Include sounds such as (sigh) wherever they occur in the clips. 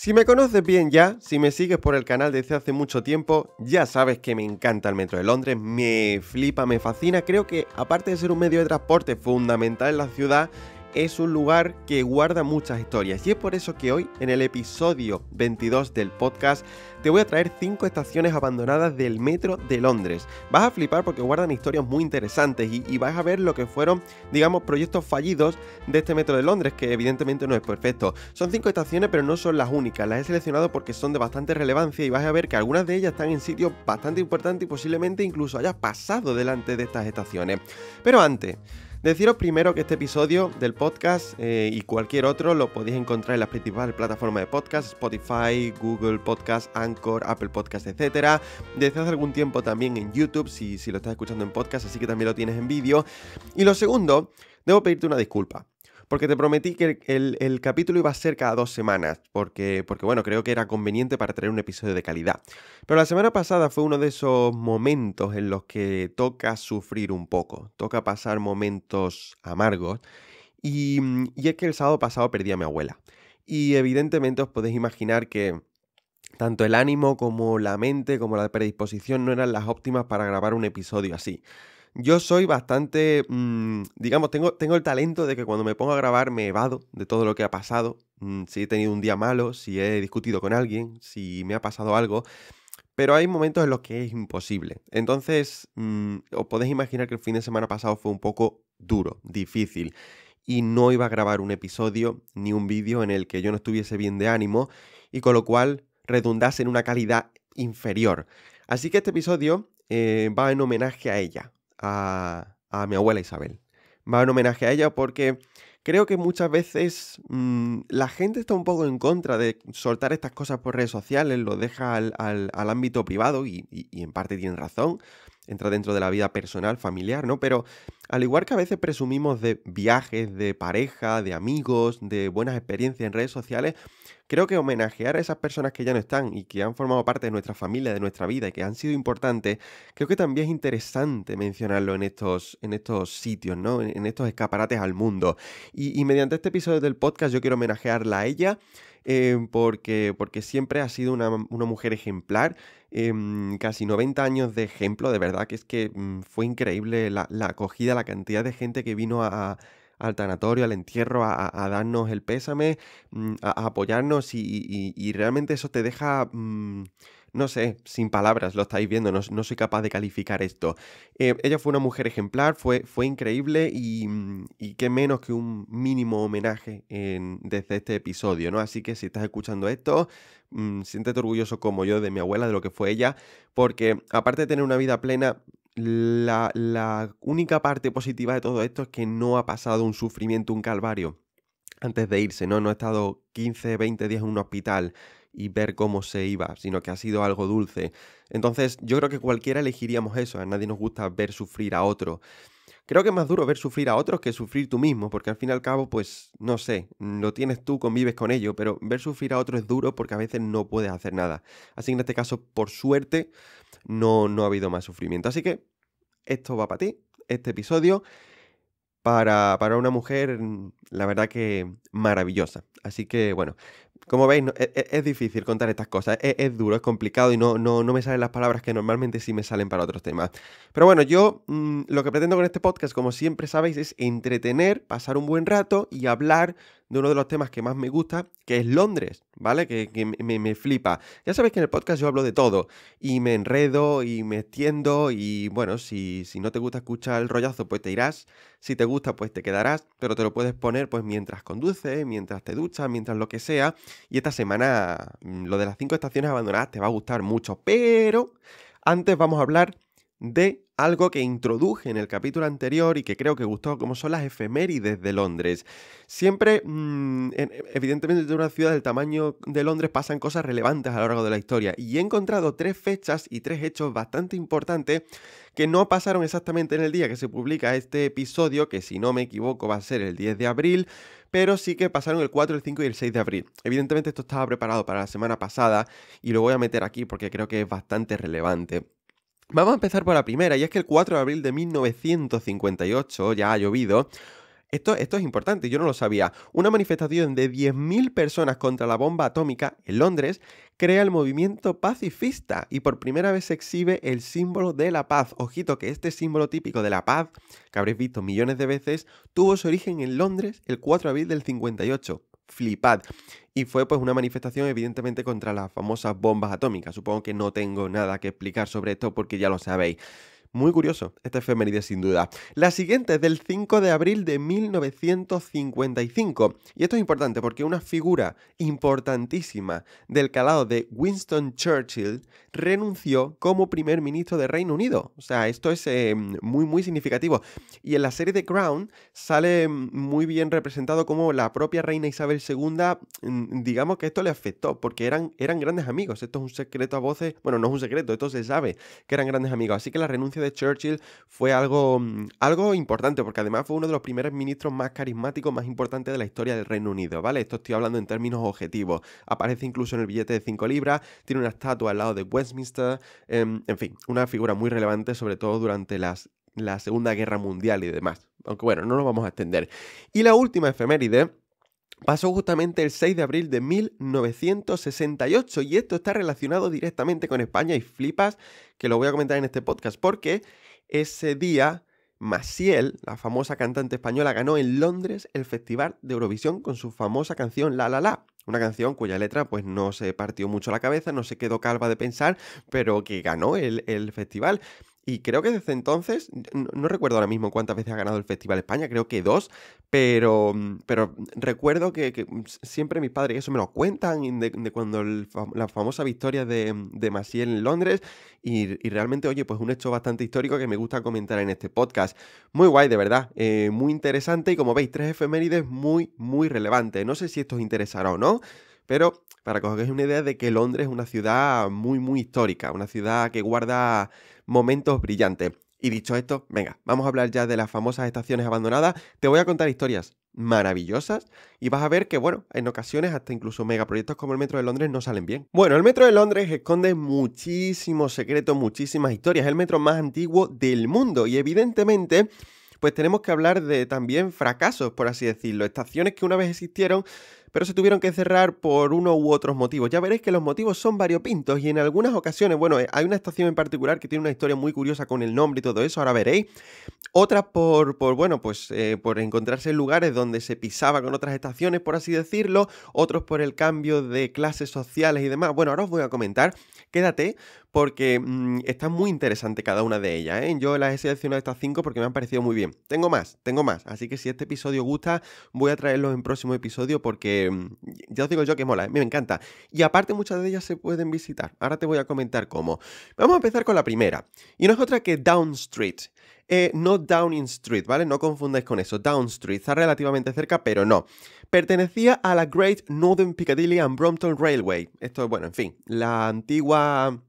Si me conoces bien ya, si me sigues por el canal desde hace mucho tiempo, ya sabes que me encanta el metro de Londres, me flipa, me fascina, creo que aparte de ser un medio de transporte fundamental en la ciudad, es un lugar que guarda muchas historias y es por eso que hoy, en el episodio 22 del podcast, te voy a traer 5 estaciones abandonadas del metro de Londres. Vas a flipar porque guardan historias muy interesantes y, vas a ver lo que fueron, digamos, proyectos fallidos de este metro de Londres, que evidentemente no es perfecto. Son 5 estaciones, pero no son las únicas. Las he seleccionado porque son de bastante relevancia y vas a ver que algunas de ellas están en sitios bastante importantes y posiblemente incluso hayas pasado delante de estas estaciones. Pero antes... Deciros primero que este episodio del podcast eh, y cualquier otro lo podéis encontrar en las principales plataformas de podcast, Spotify, Google Podcast, Anchor, Apple Podcast, etc. Desde hace algún tiempo también en YouTube, si, si lo estás escuchando en podcast, así que también lo tienes en vídeo. Y lo segundo, debo pedirte una disculpa. Porque te prometí que el, capítulo iba a ser cada dos semanas, porque, bueno, creo que era conveniente para traer un episodio de calidad. Pero la semana pasada fue uno de esos momentos en los que toca sufrir un poco, toca pasar momentos amargos. Y, y es que el sábado pasado perdí a mi abuela. Y evidentemente os podéis imaginar que tanto el ánimo como la mente como la predisposición no eran las óptimas para grabar un episodio así. Yo soy bastante, mm, digamos, tengo, el talento de que cuando me pongo a grabar me evado de todo lo que ha pasado, mm, si he tenido un día malo, si he discutido con alguien, si me ha pasado algo, pero hay momentos en los que es imposible. Entonces, mm, os podéis imaginar que el fin de semana pasado fue un poco duro, difícil, y no iba a grabar un episodio ni un vídeo en el que yo no estuviese bien de ánimo, y con lo cual redundase en una calidad inferior. Así que este episodio eh, va en homenaje a ella, a, mi abuela Isabel. Va un homenaje a ella porque creo que muchas veces mm, la gente está un poco en contra de soltar estas cosas por redes sociales, lo deja al, ámbito privado y, en parte tienen razón entra dentro de la vida personal, familiar, ¿no? Pero al igual que a veces presumimos de viajes, de pareja, de amigos, de buenas experiencias en redes sociales, creo que homenajear a esas personas que ya no están y que han formado parte de nuestra familia, de nuestra vida y que han sido importantes, creo que también es interesante mencionarlo en estos, en estos sitios, ¿no? En, estos escaparates al mundo. Y, y mediante este episodio del podcast yo quiero homenajearla a ella Em, porque, porque siempre ha sido una, mujer ejemplar, em, casi 90 años de ejemplo, de verdad que es que mm, fue increíble la, acogida, la cantidad de gente que vino a, al tanatorio, al entierro, a, darnos el pésame, mm, a, apoyarnos y, realmente eso te deja... Mm, no sé, sin palabras, lo estáis viendo, no, soy capaz de calificar esto. Eh, ella fue una mujer ejemplar, fue, fue increíble y, y qué menos que un mínimo homenaje desde este episodio, ¿no? Así que si estás escuchando esto, mm, siéntete orgulloso como yo de mi abuela, de lo que fue ella, porque aparte de tener una vida plena, la, la, única parte positiva de todo esto es que no ha pasado un sufrimiento, un calvario antes de irse, ¿no? No ha estado 15, 20 días en un hospital y ver cómo se iba, sino que ha sido algo dulce. Entonces yo creo que cualquiera elegiríamos eso, a nadie nos gusta ver sufrir a otro. Creo que es más duro ver sufrir a otros que sufrir tú mismo, porque al fin y al cabo, pues, no sé, lo tienes tú, convives con ello, pero ver sufrir a otro es duro porque a veces no puedes hacer nada. Así que en este caso, por suerte, no, no ha habido más sufrimiento. Así que esto va para ti, este episodio. Para, para, una mujer, la verdad que maravillosa. Así que bueno, como veis, e, e, es, difícil contar estas cosas, e, es, duro, es complicado y no, no, no, me salen las palabras que normalmente sí me salen para otros temas. Pero bueno, yo mm, lo que pretendo con este podcast, como siempre sabéis, es entretener, pasar un buen rato y hablar de uno de los temas que más me gusta, que es Londres, ¿vale? Que, me, me, flipa. Ya sabéis que en el podcast yo hablo de todo y me enredo y me extiendo y bueno, si, si no te gusta escuchar el rollazo, pues te irás. Si te gusta, pues te quedarás, pero te lo puedes poner pues mientras conduces, mientras te duchas, mientras lo que sea. Y esta semana mm, lo de las cinco estaciones abandonadas te va a gustar mucho, pero antes vamos a hablar de algo que introduje en el capítulo anterior y que creo que gustó, como son las efemérides de Londres. Siempre, mm, evidentemente, de una ciudad del tamaño de Londres pasan cosas relevantes a lo largo de la historia. Y he encontrado tres fechas y tres hechos bastante importantes que no pasaron exactamente en el día que se publica este episodio, que si no me equivoco va a ser el 10 de abril, pero sí que pasaron el 4, el 5 y el 6 de abril. Evidentemente esto estaba preparado para la semana pasada y lo voy a meter aquí porque creo que es bastante relevante. Vamos a empezar por la primera, y es que el 4 de abril de 1958, ya ha llovido, esto, esto, es importante, yo no lo sabía. Una manifestación de 10.000 personas contra la bomba atómica en Londres crea el movimiento pacifista y por primera vez se exhibe el símbolo de la paz. Ojito que este símbolo típico de la paz, que habréis visto millones de veces, tuvo su origen en Londres el 4 de abril del 58 flipad. Y fue pues una manifestación evidentemente contra las famosas bombas atómicas. Supongo que no tengo nada que explicar sobre esto porque ya lo sabéis. Muy curioso, esta efeméride sin duda. La siguiente es del 5 de abril de 1955. Y esto es importante porque una figura importantísima del calado de Winston Churchill renunció como primer ministro de Reino Unido. O sea, esto es eh, muy, muy significativo. Y en la serie de Crown sale mm, muy bien representado como la propia reina Isabel II, mm, digamos que esto le afectó, porque eran, eran grandes amigos. Esto es un secreto a voces, bueno, no es un secreto, esto se sabe que eran grandes amigos. Así que la renuncia de Churchill fue algo, mm, algo importante, porque además fue uno de los primeros ministros más carismáticos, más importantes de la historia del Reino Unido, ¿vale? Esto estoy hablando en términos objetivos. Aparece incluso en el billete de 5 libras, tiene una estatua al lado de Westminster, em, en fin, una figura muy relevante, sobre todo durante las, la Segunda Guerra Mundial y demás. Aunque bueno, no nos vamos a extender. Y la última efeméride pasó justamente el 6 de abril de 1968 y esto está relacionado directamente con España y flipas que lo voy a comentar en este podcast porque ese día Maciel, la famosa cantante española, ganó en Londres el Festival de Eurovisión con su famosa canción La La La, una canción cuya letra pues no se partió mucho la cabeza, no se quedó calva de pensar, pero que ganó el, el festival. Y creo que desde entonces, no, recuerdo ahora mismo cuántas veces ha ganado el Festival España, creo que dos, pero, mm, pero recuerdo que, mm, siempre mis padres eso me lo cuentan de, cuando la famosa victoria de, mm, de Maciel en Londres y, realmente, oye, pues un hecho bastante histórico que me gusta comentar en este podcast. Muy guay, de verdad, eh, muy interesante y como veis, tres efemérides muy, muy relevantes. No sé si esto os interesará o no, pero para que os hagáis una idea de que Londres es una ciudad muy, muy histórica, una ciudad que guarda momentos brillantes. Y dicho esto, venga, vamos a hablar ya de las famosas estaciones abandonadas. Te voy a contar historias maravillosas y vas a ver que, bueno, en ocasiones hasta incluso megaproyectos como el Metro de Londres no salen bien. Bueno, el Metro de Londres esconde muchísimos secretos, muchísimas historias. Es el metro más antiguo del mundo y evidentemente pues tenemos que hablar de también fracasos, por así decirlo, estaciones que una vez existieron, pero se tuvieron que cerrar por uno u otros motivos. Ya veréis que los motivos son variopintos y en algunas ocasiones, bueno, eh, hay una estación en particular que tiene una historia muy curiosa con el nombre y todo eso, ahora veréis. Otras por, bueno, pues eh, por encontrarse en lugares donde se pisaba con otras estaciones, por así decirlo. Otros por el cambio de clases sociales y demás. Bueno, ahora os voy a comentar. Quédate porque mm, está muy interesante cada una de ellas. ¿eh? Yo las he seleccionado estas cinco porque me han parecido muy bien. Tengo más, tengo más. Así que si este episodio gusta, voy a traerlos en próximo episodio porque Em, ya os digo yo que mola, me encanta. Y aparte muchas de ellas se pueden visitar. Ahora te voy a comentar cómo. Vamos a empezar con la primera. Y no es otra que Down Street. Eh, no Downing Street, ¿vale? No confundáis con eso. Down Street está relativamente cerca, pero no. Pertenecía a la Great Northern Piccadilly and Brompton Railway. Esto, bueno, en fin, la antigua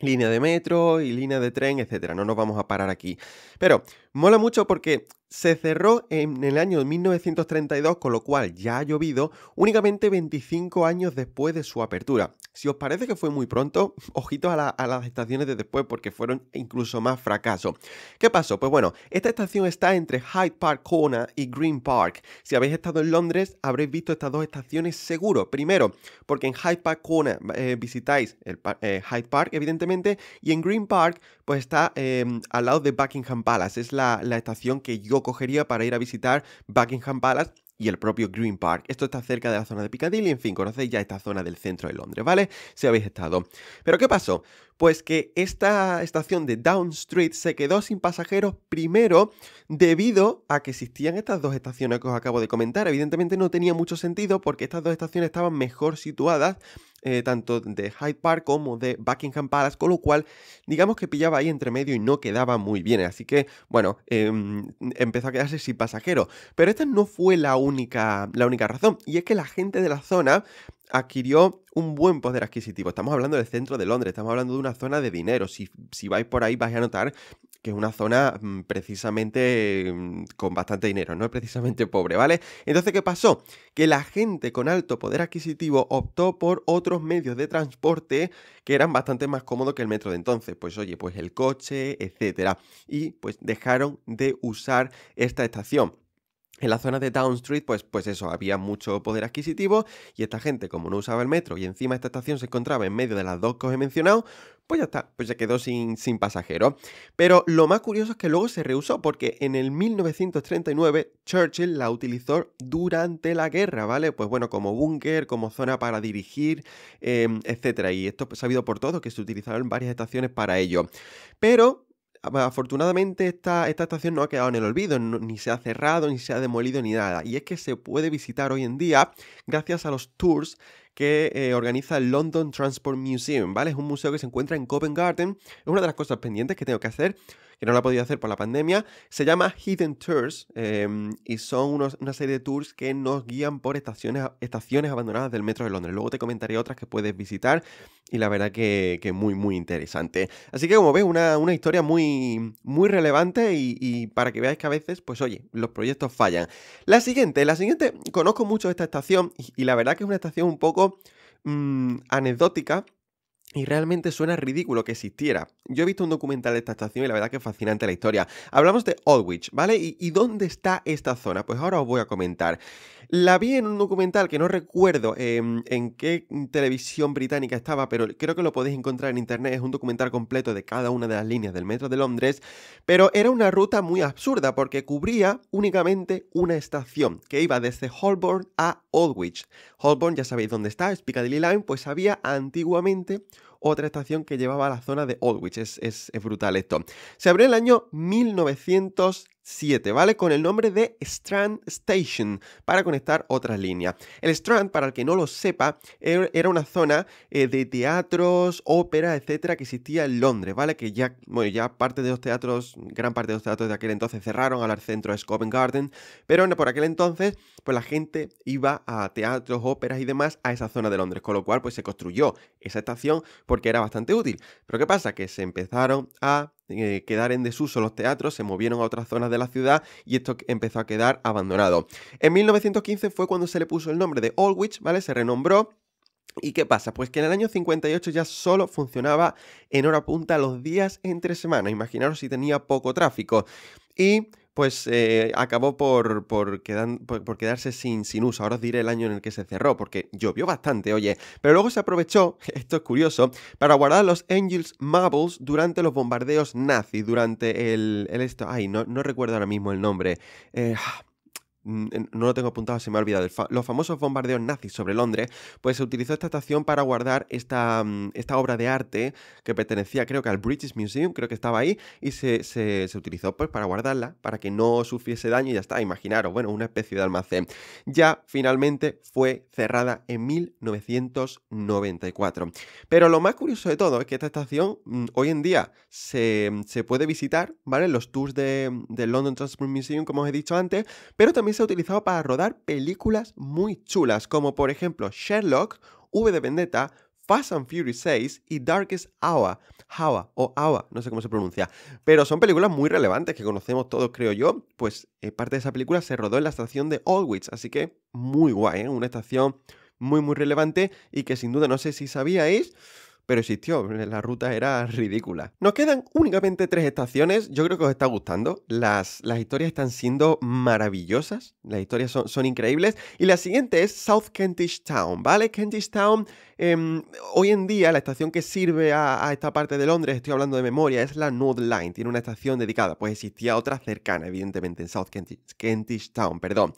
línea de metro y línea de tren, etcétera. No nos vamos a parar aquí. Pero Mola mucho porque se cerró en el año 1932, con lo cual ya ha llovido únicamente 25 años después de su apertura. Si os parece que fue muy pronto, (laughs) ojitos a, las estaciones de después porque fueron incluso más fracaso. ¿Qué pasó? Pues bueno, esta estación está entre Hyde Park Corner y Green Park. Si habéis estado en Londres, habréis visto estas dos estaciones seguro. Primero, porque en Hyde Park Corner eh, visitáis el, eh, Hyde Park, evidentemente, y en Green Park pues está em, al lado de Buckingham Palace. Es la, la estación que yo cogería para ir a visitar Buckingham Palace y el propio Green Park. Esto está cerca de la zona de Piccadilly, en fin, conocéis ya esta zona del centro de Londres, ¿vale? Si habéis estado. Pero ¿qué pasó? Pues que esta estación de Down Street se quedó sin pasajeros primero debido a que existían estas dos estaciones que os acabo de comentar. Evidentemente no tenía mucho sentido porque estas dos estaciones estaban mejor situadas, eh, tanto de Hyde Park como de Buckingham Palace, con lo cual digamos que pillaba ahí entre medio y no quedaba muy bien. Así que, bueno, em, empezó a quedarse sin pasajeros. Pero esta no fue la única, la única razón, y es que la gente de la zona adquirió un buen poder adquisitivo. Estamos hablando del centro de Londres, estamos hablando de una zona de dinero. Si, si vais por ahí vais a notar que es una zona mm, precisamente mm, con bastante dinero, no es precisamente pobre, ¿vale? Entonces, ¿qué pasó? Que la gente con alto poder adquisitivo optó por otros medios de transporte que eran bastante más cómodos que el metro de entonces. Pues oye, pues el coche, etcétera. Y pues dejaron de usar esta estación. En la zona de Down Street, pues, pues eso, había mucho poder adquisitivo y esta gente, como no usaba el metro y encima esta estación se encontraba en medio de las dos que os he mencionado, pues ya está, pues se quedó sin, sin pasajero. Pero lo más curioso es que luego se rehusó porque en el 1939 Churchill la utilizó durante la guerra, ¿vale? Pues bueno, como búnker, como zona para dirigir, em, etc. Y esto es pues, sabido por todos que se utilizaron varias estaciones para ello. Pero pues, afortunadamente esta, esta estación no ha quedado en el olvido, ni se ha cerrado, ni se ha demolido, ni nada. Y es que se puede visitar hoy en día gracias a los tours que eh, organiza el London Transport Museum, ¿vale? Es un museo que se encuentra en Garden, Es una de las cosas pendientes que tengo que hacer, que no la he podido hacer por la pandemia. Se llama Hidden Tours em, y son una serie de tours que nos guían por estaciones, estaciones abandonadas del metro de Londres. Luego te comentaré otras que puedes visitar y la verdad que, que muy, muy interesante. Así que como ves, una, historia muy, muy relevante y, para que veáis que a veces, pues oye, los proyectos fallan. La siguiente, la siguiente, conozco mucho esta estación y la verdad que es una estación un poco Mm, anecdótica y realmente suena ridículo que existiera. Yo he visto un documental de esta estación y la verdad que es fascinante la historia. Hablamos de Aldwych, ¿vale? ¿Y, ¿Y, dónde está esta zona? Pues ahora os voy a comentar. La vi en un documental que no recuerdo em, en qué televisión británica estaba, pero creo que lo podéis encontrar en internet. Es un documental completo de cada una de las líneas del metro de Londres, pero era una ruta muy absurda porque cubría únicamente una estación que iba desde Holborn a Aldwych. Holborn ya sabéis dónde está, es Piccadilly Line, pues había antiguamente otra estación que llevaba a la zona de oldwich Es, es, brutal esto. Se abrió el año 1900. 7, ¿vale? Con el nombre de Strand Station para conectar otras líneas. El Strand, para el que no lo sepa, er, era una zona eh, de teatros, ópera, etcétera, que existía en Londres, ¿vale? Que ya, bueno, ya parte de los teatros, gran parte de los teatros de aquel entonces cerraron al centro de Covent Garden, pero por aquel entonces, pues la gente iba a teatros, óperas y demás a esa zona de Londres, con lo cual, pues se construyó esa estación porque era bastante útil. Pero ¿qué pasa? Que se empezaron a eh, quedar en desuso los teatros, se movieron a otras zonas de la ciudad y esto empezó a quedar abandonado. En 1915 fue cuando se le puso el nombre de Oldwich, ¿vale? Se renombró ¿Y qué pasa? Pues que en el año 58 ya solo funcionaba en hora punta los días entre semanas. Imaginaros si tenía poco tráfico. Y pues eh, acabó por, por, por, quedarse sin, sin uso. Ahora os diré el año en el que se cerró, porque llovió bastante, oye. Pero luego se aprovechó, (laughs) esto es curioso, para guardar los Angels Marbles durante los bombardeos nazis, durante el... el esto, ay, no, no recuerdo ahora mismo el nombre. Eh, ah, Mm, no lo tengo apuntado, se me ha olvidado, los famosos bombardeos nazis sobre Londres, pues se utilizó esta estación para guardar esta, mm, esta obra de arte que pertenecía creo que al British Museum, creo que estaba ahí, y se, utilizó pues para guardarla, para que no sufriese daño y ya está, imaginaros, bueno, una especie de almacén. Ya finalmente fue cerrada en 1994. Pero lo más curioso de todo es que esta estación mm, hoy en día se, puede visitar, ¿vale? Los tours del London Transport Museum, como os he dicho antes, pero también se ha utilizado para rodar películas muy chulas, como por ejemplo Sherlock, V de Vendetta, Fast and Furious 6 y Darkest Hour, Hour o Hour, no sé cómo se pronuncia, pero son películas muy relevantes que conocemos todos, creo yo, pues eh, parte de esa película se rodó en la estación de Allwich, así que muy guay, ¿eh? una estación muy muy relevante y que sin duda no sé si sabíais, pero existió. Eh, la ruta era ridícula. Nos quedan únicamente tres estaciones. Yo creo que os está gustando. Las, las historias están siendo maravillosas. Las historias son, son increíbles. Y la siguiente es South Kentish Town, ¿vale? Kentish Town, em, hoy en día la estación que sirve a, esta parte de Londres, estoy hablando de memoria, es la nude Line. Tiene una estación dedicada. Pues existía otra cercana, evidentemente, en South Kentish Town, perdón.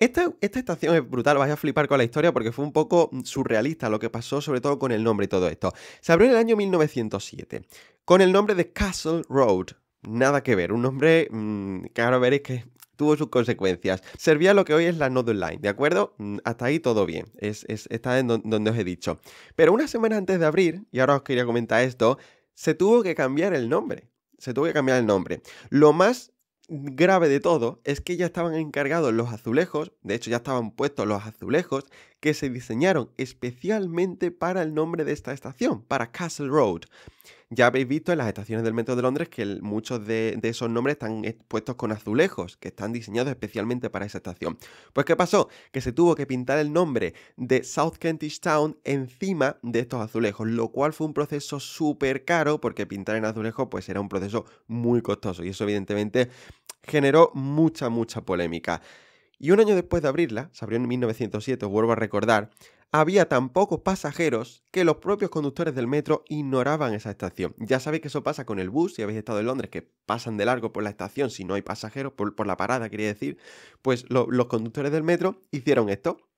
Esta, estación es brutal, vais a flipar con la historia porque fue un poco surrealista lo que pasó, sobre todo con el nombre y todo esto. Se abrió en el año 1907, con el nombre de Castle Road. Nada que ver, un nombre mm, que ahora veréis que tuvo sus consecuencias. Servía lo que hoy es la Northern Line, ¿de acuerdo? Mm, hasta ahí todo bien, es, está en donde os he dicho. Pero una semana antes de abrir, y ahora os quería comentar esto, se tuvo que cambiar el nombre. Se tuvo que cambiar el nombre. Lo más grave de todo es que ya estaban encargados los azulejos, de hecho ya estaban puestos los azulejos, que se diseñaron especialmente para el nombre de esta estación, para Castle Road. Ya habéis visto en las estaciones del metro de Londres que muchos de, esos nombres están expuestos con azulejos, que están diseñados especialmente para esa estación. Pues ¿qué pasó? Que se tuvo que pintar el nombre de South Kentish Town encima de estos azulejos, lo cual fue un proceso súper caro porque pintar en azulejos pues era un proceso muy costoso y eso evidentemente generó mucha, mucha polémica. Y un año después de abrirla, se abrió en 1907, vuelvo a recordar, había tan pocos pasajeros que los propios conductores del metro ignoraban esa estación. Ya sabéis que eso pasa con el bus, si habéis estado en Londres, que pasan de largo por la estación si no hay pasajeros, por, la parada quería decir, pues los conductores del metro hicieron esto,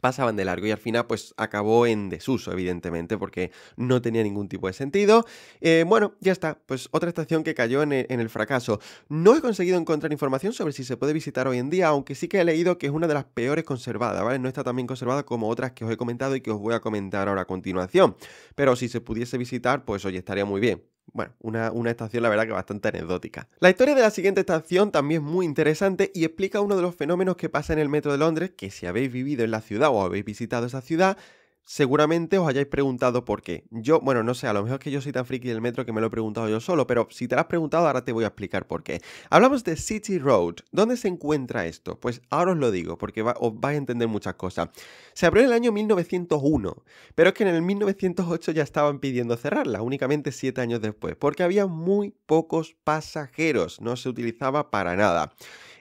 pasaban de largo y al final pues acabó en desuso evidentemente porque no tenía ningún tipo de sentido. Eh, bueno, ya está, pues otra estación que cayó en el, fracaso. No he conseguido encontrar información sobre si se puede visitar hoy en día, aunque sí que he leído que es una de las peores conservadas, ¿vale? No está tan bien conservada como otras que os he comentado y que os voy a comentar ahora a continuación. Pero si se pudiese visitar, pues hoy estaría muy bien. Bueno, una, estación la verdad que bastante anecdótica. La historia de la siguiente estación también es muy interesante y explica uno de los fenómenos que pasa en el metro de Londres, que si habéis vivido en la ciudad o habéis visitado esa ciudad, seguramente os hayáis preguntado por qué. Yo, bueno, no sé, a lo mejor es que yo soy tan friki del metro que me lo he preguntado yo solo, pero si te lo has preguntado, ahora te voy a explicar por qué. Hablamos de City Road. ¿Dónde se encuentra esto? Pues ahora os lo digo, porque os vais a entender muchas cosas. Se abrió en el año 1901, pero es que en el 1908 ya estaban pidiendo cerrarla, únicamente siete años después, porque había muy pocos pasajeros, no se utilizaba para nada.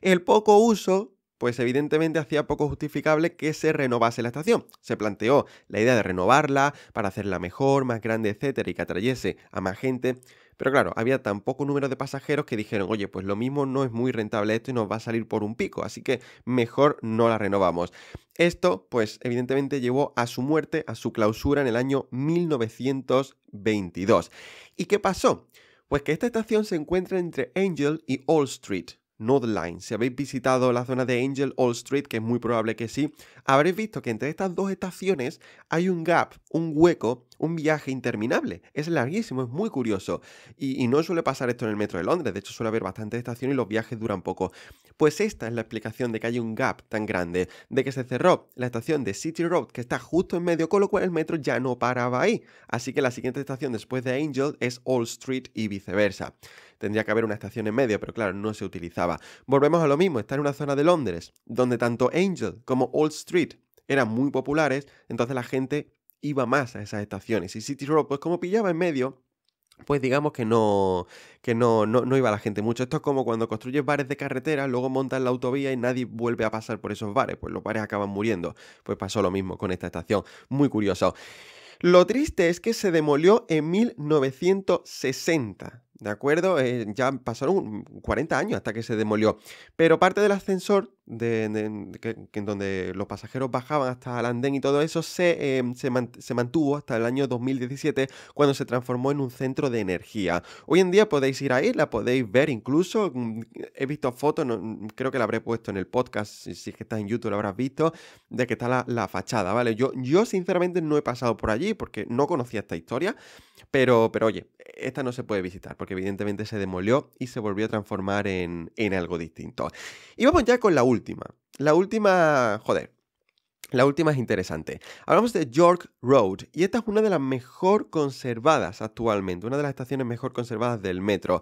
El poco uso pues evidentemente hacía poco justificable que se renovase la estación. Se planteó la idea de renovarla para hacerla mejor, más grande, etcétera, y que atrayese a más gente. Pero claro, había tan poco número de pasajeros que dijeron, oye, pues lo mismo no es muy rentable esto y nos va a salir por un pico, así que mejor no la renovamos. Esto, pues evidentemente llevó a su muerte, a su clausura en el año 1922. ¿Y qué pasó? Pues que esta estación se encuentra entre Angel y All Street, North Line. Si habéis visitado la zona de Angel All Street, que es muy probable que sí, habréis visto que entre estas dos estaciones hay un gap, un hueco un viaje interminable. Es larguísimo, es muy curioso. Y, no suele pasar esto en el metro de Londres, de hecho suele haber bastantes estaciones y los viajes duran poco. Pues esta es la explicación de que hay un gap tan grande, de que se cerró la estación de City Road que está justo en medio, con lo cual el metro ya no paraba ahí. Así que la siguiente estación después de Angel es Old Street y viceversa. Tendría que haber una estación en medio, pero claro, no se utilizaba. Volvemos a lo mismo, está en una zona de Londres, donde tanto Angel como Old Street eran muy populares, entonces la gente iba más a esas estaciones. Y City Road, pues como pillaba en medio, pues digamos que no, que no, no, iba la gente mucho. Esto es como cuando construyes bares de carretera, luego montas la autovía y nadie vuelve a pasar por esos bares, pues los bares acaban muriendo. Pues pasó lo mismo con esta estación, muy curioso. Lo triste es que se demolió en 1960, ¿de acuerdo? Eh, ya pasaron 40 años hasta que se demolió, pero parte del ascensor en donde los pasajeros bajaban hasta el andén y todo eso, se, em, mantuvo hasta el año 2017 cuando se transformó en un centro de energía. Hoy en día podéis ir ahí, la podéis ver incluso. Mm, he visto fotos, mm, creo que la habré puesto en el podcast, si, es que estás en YouTube la habrás visto, de que está la, fachada, ¿vale? Yo, yo sinceramente no he pasado por allí porque no conocía esta historia, pero, pero oye, esta no se puede visitar porque evidentemente se demolió y se volvió a transformar en algo distinto. Y vamos ya con la última la última, joder, la última es interesante. Hablamos de York Road y esta es una de las mejor conservadas actualmente, una de las estaciones mejor conservadas del metro.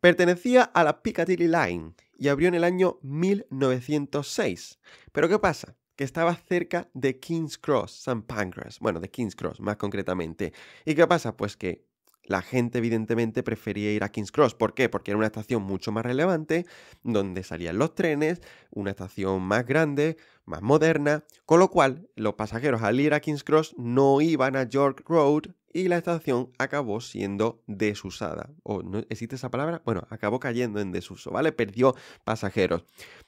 Pertenecía a la Piccadilly Line y abrió en el año 1906. Pero ¿qué pasa? Que estaba cerca de King's Cross, St. Pancras, bueno, de King's Cross más concretamente. ¿Y qué pasa? Pues que la gente evidentemente prefería ir a King's Cross. ¿Por qué? Porque era una estación mucho más relevante, donde salían los trenes, una estación más grande, más moderna, con lo cual los pasajeros al ir a King's Cross no iban a York Road y la estación acabó siendo desusada. ¿O no existe esa palabra? Bueno, acabó cayendo en desuso, ¿vale? Perdió pasajeros.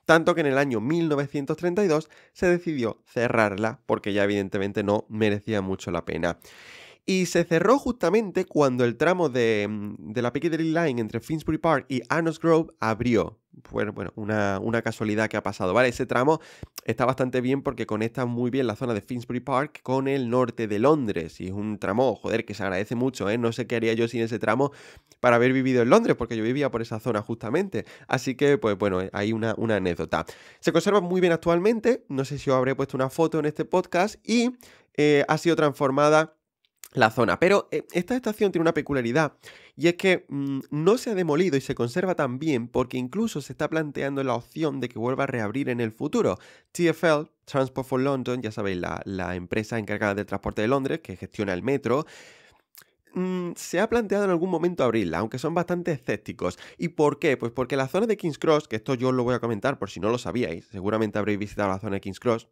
Tanto que en el año 1932 se decidió cerrarla porque ya evidentemente no merecía mucho la pena y se cerró justamente cuando el tramo de, mm, la Piccadilly Line entre Finsbury Park y Arnos Grove abrió. Bueno, bueno una, una, casualidad que ha pasado, ¿vale? Ese tramo está bastante bien porque conecta muy bien la zona de Finsbury Park con el norte de Londres. Y es un tramo, joder, que se agradece mucho, ¿eh? No sé qué haría yo sin ese tramo para haber vivido en Londres, porque yo vivía por esa zona justamente. Así que, pues bueno, eh, hay una, anécdota. Se conserva muy bien actualmente, no sé si os habré puesto una foto en este podcast, y eh, ha sido transformada la zona. Pero eh, esta estación tiene una peculiaridad y es que mm, no se ha demolido y se conserva tan bien porque incluso se está planteando la opción de que vuelva a reabrir en el futuro. TFL, Transport for London, ya sabéis, la, la empresa encargada del transporte de Londres que gestiona el metro, mm, se ha planteado en algún momento abrirla, aunque son bastante escépticos. ¿Y por qué? Pues porque la zona de King's Cross, que esto yo os lo voy a comentar por si no lo sabíais, seguramente habréis visitado la zona de King's Cross,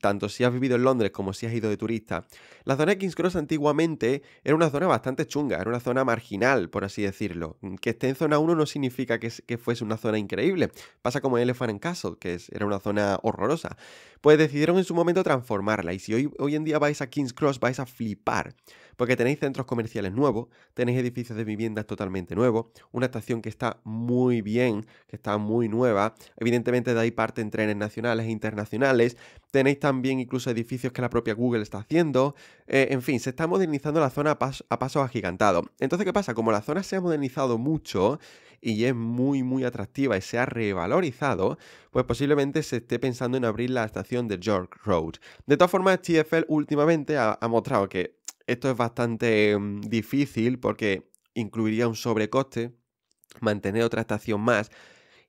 tanto si has vivido en Londres como si has ido de turista. La zona de King's Cross antiguamente era una zona bastante chunga, era una zona marginal, por así decirlo. Mm, que esté en zona 1 no significa que, fuese una zona increíble. Pasa como en Elephant Castle, que era una zona horrorosa. Pues decidieron en su momento transformarla y si hoy, hoy en día vais a King's Cross vais a flipar porque tenéis centros comerciales nuevos, tenéis edificios de viviendas totalmente nuevos, una estación que está muy bien, que está muy nueva. Evidentemente de ahí en trenes nacionales e internacionales. Tenéis también incluso edificios que la propia Google está haciendo. Eh, en fin, se está modernizando la zona a, paso agigantado. pasos Entonces, ¿qué pasa? Como la zona se ha modernizado mucho y es muy, muy atractiva y se ha revalorizado, pues posiblemente se esté pensando en abrir la estación de York Road. De todas formas, TFL últimamente ha, ha mostrado que esto es bastante mm, difícil porque incluiría un sobrecoste, mantener otra estación más,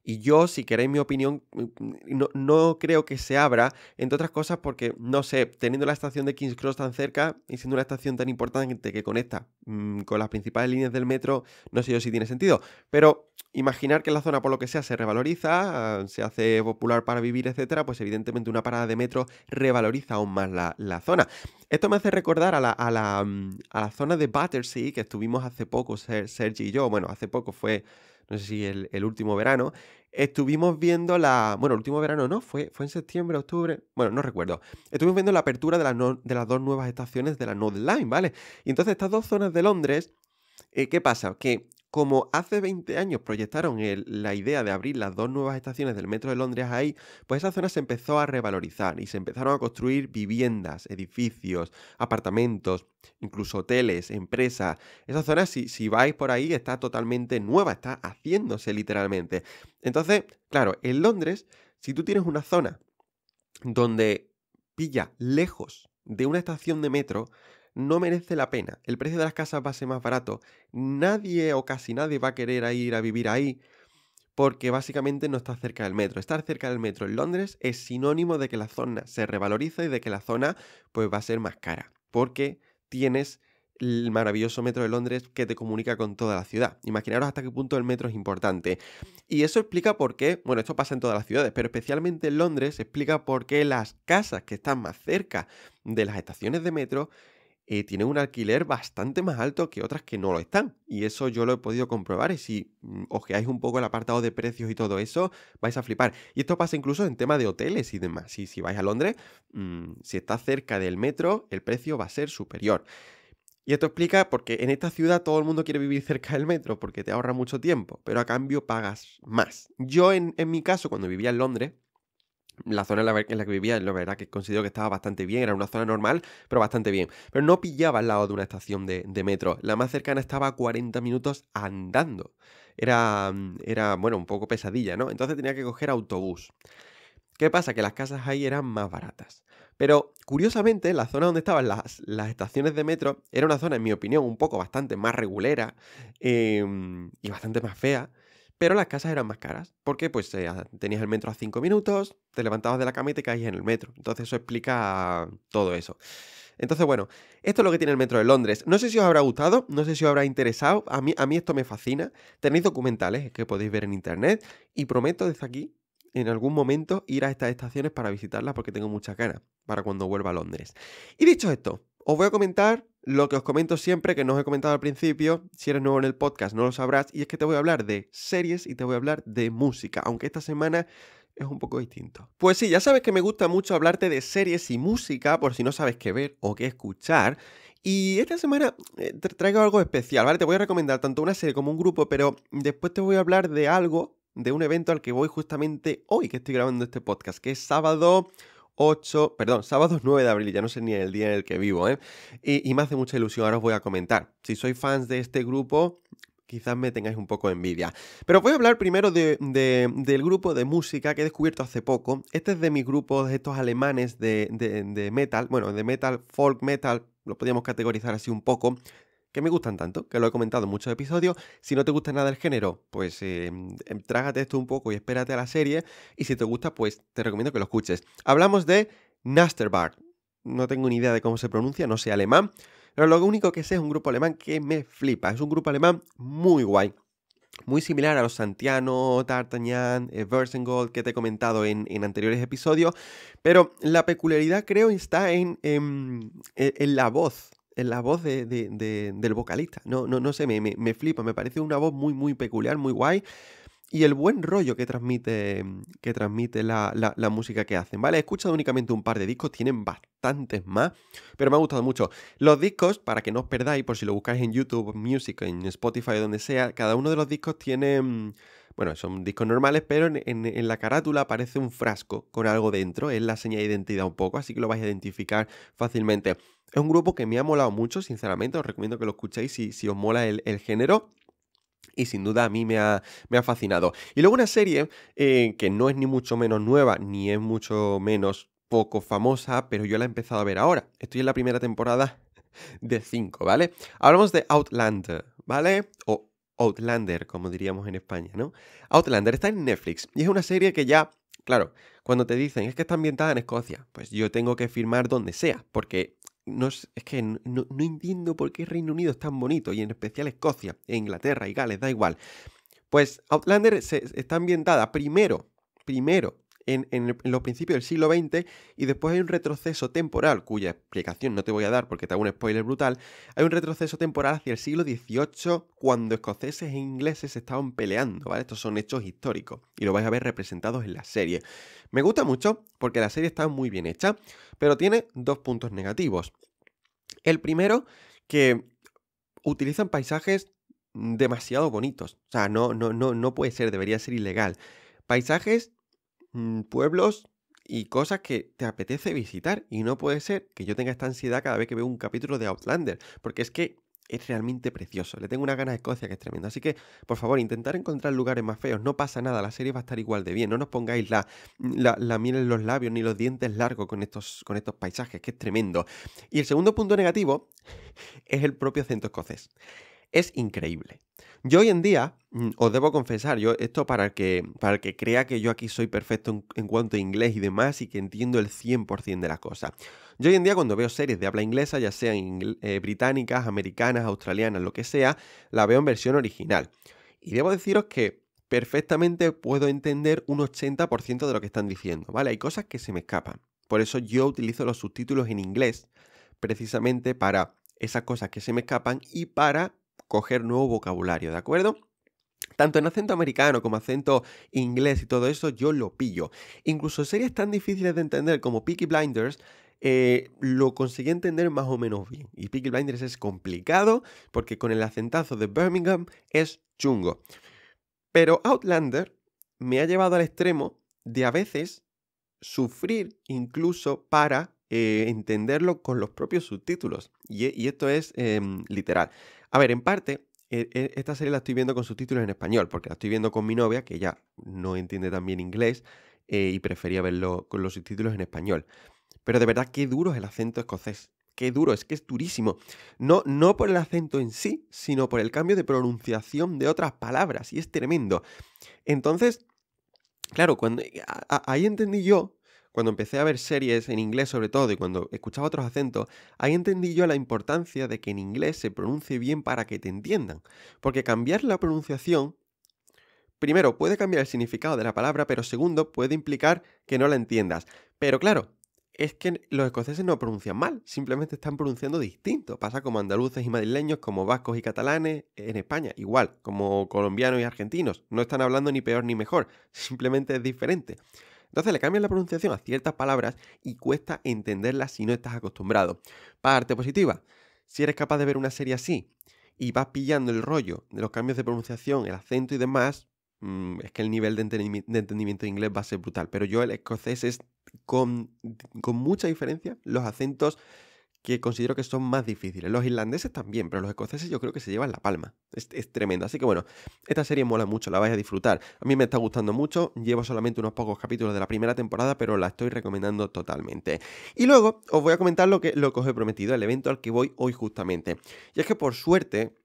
y yo, si queréis mi opinión, mm, mm, no, creo que se abra, entre otras cosas porque, no sé, teniendo la estación de King's Cross tan cerca y siendo una estación tan importante que conecta mm, con las principales líneas del metro, no sé yo si tiene sentido. Pero imaginar que la zona, por lo que sea, se revaloriza, ah, se hace popular para vivir, etcétera, pues evidentemente una parada de metro revaloriza aún más la, zona. Esto me hace recordar a la, a la, a la zona de Battersea que estuvimos hace poco, Sergi y yo, bueno, hace poco fue no sé si el, último verano, estuvimos viendo la... Bueno, el último verano no, fue, fue en septiembre, octubre, bueno, no recuerdo. Estuvimos viendo la apertura de, las de las dos nuevas estaciones de la North Line, ¿vale? Y entonces estas dos zonas de Londres, eh, ¿qué pasa? Que como hace 20 años proyectaron la idea de abrir las dos nuevas estaciones del metro de Londres ahí, pues esa zona se empezó a revalorizar y se empezaron a construir viviendas, edificios, apartamentos, incluso hoteles, empresas. Esa zona, si, si vais por ahí, está totalmente nueva, está haciéndose literalmente. Entonces, claro, en Londres, si tú tienes una zona donde pilla lejos de una estación de metro, no merece la pena. El precio de las casas va a ser más barato. Nadie o casi nadie va a querer ir a vivir ahí porque básicamente no está cerca del metro. Estar cerca del metro en Londres es sinónimo de que la zona se revaloriza y de que la zona pues va a ser más cara, porque tienes el maravilloso metro de Londres que te comunica con toda la ciudad. Imaginaros hasta qué punto el metro es importante. Y eso explica por qué, bueno, esto pasa en todas las ciudades, pero especialmente en Londres explica por qué las casas que están más cerca de las estaciones de metro eh, tiene tienen un alquiler bastante más alto que otras que no lo están. Y eso yo lo he podido comprobar. Y si mm, ojeáis un poco el apartado de precios y todo eso, vais a flipar. Y esto pasa incluso en tema de hoteles y demás. Y si vais a Londres, mm, si está cerca del metro, el precio va a ser superior. Y esto explica porque en esta ciudad todo el mundo quiere vivir (laughs) cerca del metro porque te ahorra mucho tiempo, pero a cambio pagas más. Yo en mi caso, cuando vivía en Londres, la zona en la, que vivía, la verdad que considero que estaba bastante bien, era una zona normal, pero bastante bien. Pero no pillaba al lado de una estación de, metro, la más cercana estaba a 40 minutos andando. Era, mm, era, bueno, un poco pesadilla, ¿no? Entonces tenía que coger autobús. ¿Qué pasa? Que las casas ahí eran más baratas. Pero curiosamente, la zona donde estaban las, estaciones de metro era una zona, en mi opinión, un poco bastante más regulera em, y bastante más fea. Pero las casas eran más caras, porque pues ah, tenías el metro a 5 minutos, te levantabas de la cama y te caías en el metro. Entonces eso explica todo eso. Entonces, bueno, esto es lo que tiene el metro de Londres. No sé si os habrá gustado, no sé si os habrá interesado. A mí, a mí esto me fascina. Tenéis documentales que podéis ver en internet y prometo desde aquí, en algún momento, ir a estas estaciones para visitarlas porque tengo mucha ganas para cuando vuelva a Londres. Y dicho esto, os voy a comentar lo que os comento siempre, que no os he comentado al principio, si eres nuevo en el podcast no lo sabrás, y es que te voy a hablar de series y te voy a hablar de música, aunque esta semana es un poco distinto. Pues sí, ya sabes que me gusta mucho hablarte de series y música, por si no sabes qué ver o qué escuchar. Y esta semana eh, traigo algo especial, ¿vale? Te voy a recomendar tanto una serie como un grupo, pero después te voy a hablar de algo, de un evento al que voy justamente hoy que estoy grabando este podcast, que es sábado 8, perdón, sábado 9 de abril, ya no sé ni el día en el que vivo, ¿eh? Y, me hace mucha ilusión, ahora os voy a comentar. Si sois fans de este grupo, quizás me tengáis un poco de envidia. Pero voy a hablar primero del grupo de música que he descubierto hace poco. Este es de mi grupo, de estos alemanes de, de metal, bueno, de metal, folk metal, lo podríamos categorizar así un poco que me gustan tanto, que lo he comentado en muchos episodios. Si no te gusta nada del género, pues em, em, trágate esto un poco y espérate a la serie. Y si te gusta, pues te recomiendo que lo escuches. Hablamos de Nasterbart. No tengo ni idea de cómo se pronuncia, no sé alemán. Pero lo único que sé es un grupo alemán que me flipa. Es un grupo alemán muy guay. Muy similar a los Santiano, D'Artagnan, Versengold eh, que te he comentado en, anteriores episodios. Pero la peculiaridad creo está en em, e, la voz la voz de, del vocalista. No, no, no sé, me, me, flipa, me parece una voz muy, muy peculiar, muy guay. Y el buen rollo que transmite, que transmite la, la, música que hacen, ¿vale? He escuchado únicamente un par de discos, tienen bastantes más, pero me ha gustado mucho. Los discos, para que no os perdáis, por si lo buscáis en YouTube, Music, en Spotify, donde sea, cada uno de los discos tiene mm, bueno, son discos normales, pero en, la carátula aparece un frasco con algo dentro, es la señal de identidad un poco, así que lo vais a identificar fácilmente. Es un grupo que me ha molado mucho, sinceramente, os recomiendo que lo escuchéis si, os mola el, género y sin duda a mí me ha, fascinado. Y luego una serie eh, que no es ni mucho menos nueva, ni es mucho menos poco famosa, pero yo la he empezado a ver ahora. Estoy en la primera temporada de 5, ¿vale? Hablamos de Outlander, ¿vale? O Outlander, como diríamos en España, ¿no? Outlander está en Netflix y es una serie que ya, claro, cuando te dicen es que está ambientada en Escocia, pues yo tengo que firmar donde sea, porque no es, que no, entiendo por qué Reino Unido es tan bonito y en especial Escocia, e Inglaterra y Gales, da igual. Pues Outlander está ambientada primero, primero en, los principios del siglo XX y después hay un retroceso temporal, cuya explicación no te voy a dar porque te hago un spoiler brutal, hay un retroceso temporal hacia el siglo XVIII cuando escoceses e ingleses estaban peleando, ¿vale? Estos son hechos históricos y lo vais a ver representados en la serie. Me gusta mucho porque la serie está muy bien hecha, pero tiene dos puntos negativos. El primero, que utilizan paisajes demasiado bonitos. O sea, no, no, no, no puede ser, debería ser ilegal. Paisajes Mm, pueblos y cosas que te apetece visitar. Y no puede ser que yo tenga esta ansiedad cada vez que veo un capítulo de Outlander, porque es que es realmente precioso. Le tengo una gana a Escocia que es tremendo. Así que, por favor, intentar encontrar lugares más feos. No pasa nada, la serie va a estar igual de bien. No nos pongáis la, la, miel en los labios ni los dientes largos con estos, con estos paisajes, que es tremendo. Y el segundo punto negativo (laughs) es el propio acento escocés es increíble. Yo hoy en día, mm, os debo confesar, yo esto para que, para que crea que yo aquí soy perfecto en, cuanto a inglés y demás y que entiendo el 100% de las cosas. Yo hoy en día cuando veo series de habla inglesa, ya sean eh, británicas, americanas, australianas, lo que sea, la veo en versión original. Y debo deciros que perfectamente puedo entender un 80% de lo que están diciendo, ¿vale? Hay cosas que se me escapan. Por eso yo utilizo los subtítulos en inglés precisamente para esas cosas que se me escapan y para coger nuevo vocabulario, ¿de acuerdo? Tanto en acento americano como acento inglés y todo eso, yo lo pillo. Incluso series tan difíciles de entender como Peaky Blinders, eh, lo conseguí entender más o menos bien. Y Peaky Blinders es complicado porque con el acentazo de Birmingham es chungo. Pero Outlander me ha llevado al extremo de a veces sufrir incluso para eh, entenderlo con los propios subtítulos. Y, esto es em, literal. A ver, en parte, eh, eh, esta serie la estoy viendo con subtítulos en español, porque la estoy viendo con mi novia, que ya no entiende tan bien inglés eh, y prefería verlo con los subtítulos en español. Pero de verdad, qué duro es el acento escocés. Qué duro, es que es durísimo. No, no por el acento en sí, sino por el cambio de pronunciación de otras palabras, y es tremendo. Entonces, claro, cuando, ahí entendí yo cuando empecé a ver series en inglés sobre todo y cuando escuchaba otros acentos, ahí entendí yo la importancia de que en inglés se pronuncie bien para que te entiendan. Porque cambiar la pronunciación, primero, puede cambiar el significado de la palabra, pero segundo, puede implicar que no la entiendas. Pero claro, es que los escoceses no pronuncian mal, simplemente están pronunciando distinto. Pasa como andaluces y madrileños, como vascos y catalanes en España, igual, como colombianos y argentinos. No están hablando ni peor ni mejor, (laughs) simplemente es diferente. Entonces le cambian la pronunciación a ciertas palabras y cuesta entenderlas si no estás acostumbrado. Parte positiva, si eres capaz de ver una serie así y vas pillando el rollo de los cambios de pronunciación, el acento y demás, mm, es que el nivel de, entendimiento de inglés va a ser brutal. Pero yo el escocés es con, con mucha diferencia los acentos que considero que son más difíciles. Los irlandeses también, pero los escoceses yo creo que se llevan la palma. Es, es, tremendo. Así que bueno, esta serie mola mucho, la vais a disfrutar. A mí me está gustando mucho, llevo solamente unos pocos capítulos de la primera temporada, pero la estoy recomendando totalmente. Y luego os voy a comentar lo que, lo que os he prometido, el evento al que voy hoy justamente. Y es que por suerte,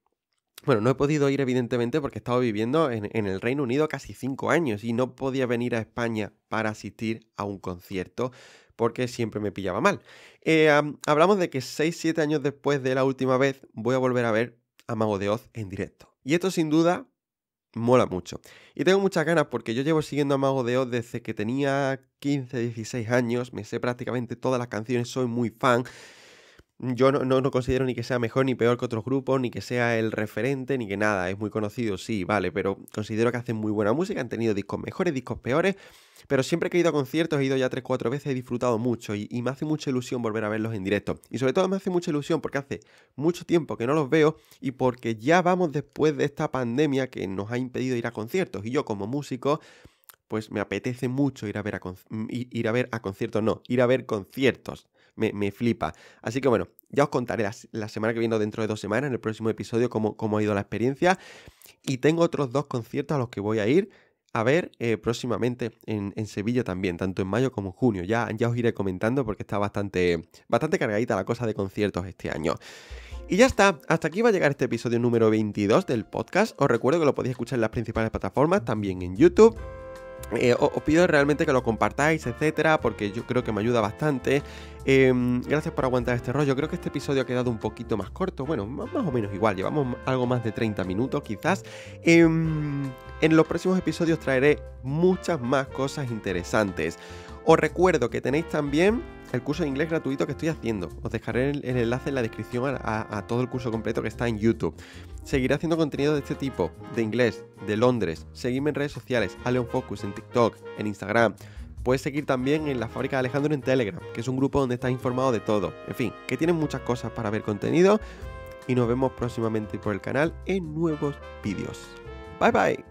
bueno, no he podido ir evidentemente porque he estado viviendo en, el Reino Unido casi cinco años y no podía venir a España para asistir a un concierto porque siempre me pillaba mal. Eh, hablamos de que 6-7 años después de la última vez voy a volver a ver a Mago de Oz en directo. Y esto sin duda mola mucho. Y tengo muchas ganas porque yo llevo siguiendo a Mago de Oz desde que tenía 15, 16 años, me sé prácticamente todas las canciones, soy muy fan. Yo no, considero ni que sea mejor ni peor que otros grupos, ni que sea el referente, ni que nada. Es muy conocido, sí, vale, pero considero que hacen muy buena música, han tenido discos mejores, discos peores. Pero siempre que he ido a conciertos, he ido ya 3-4 veces, he disfrutado mucho y, me hace mucha ilusión volver a verlos en directo. Y sobre todo me hace mucha ilusión porque hace mucho tiempo que no los veo y porque ya vamos después de esta pandemia que nos ha impedido ir a conciertos. Y yo como músico, pues me apetece mucho ir a ver a, mm, ir a, ver a conciertos, no, ir a ver conciertos me, flipa. Así que bueno, ya os contaré la, semana que viene dentro de dos semanas, en el próximo episodio, cómo, ha ido la experiencia. Y tengo otros dos conciertos a los que voy a ir a ver eh, próximamente en, Sevilla también, tanto en mayo como en junio. Ya, ya os iré comentando porque está bastante, bastante cargadita la cosa de conciertos este año. Y ya está, hasta aquí va a llegar este episodio número 22 del podcast. Os recuerdo que lo podéis escuchar en las principales plataformas, también en YouTube. Eh, os pido realmente que lo compartáis, etcétera, porque yo creo que me ayuda bastante. Em, gracias por aguantar este rollo. Creo que este episodio ha quedado un poquito más corto. Bueno, más, o menos igual. Llevamos algo más de 30 minutos, quizás. Em, en los próximos episodios traeré muchas más cosas interesantes. Os recuerdo que tenéis también el curso de inglés gratuito que estoy haciendo. Os dejaré el, enlace en la descripción a, todo el curso completo que está en YouTube. Seguiré haciendo contenido de este tipo, de inglés, de Londres. Seguidme en redes sociales, Aleon Focus, en TikTok, en Instagram. Puedes seguir también en la fábrica de Alejandro en Telegram, que es un grupo donde estás informado de todo. En fin, que tienen muchas cosas para ver contenido. Y nos vemos próximamente por el canal en nuevos vídeos. Bye bye.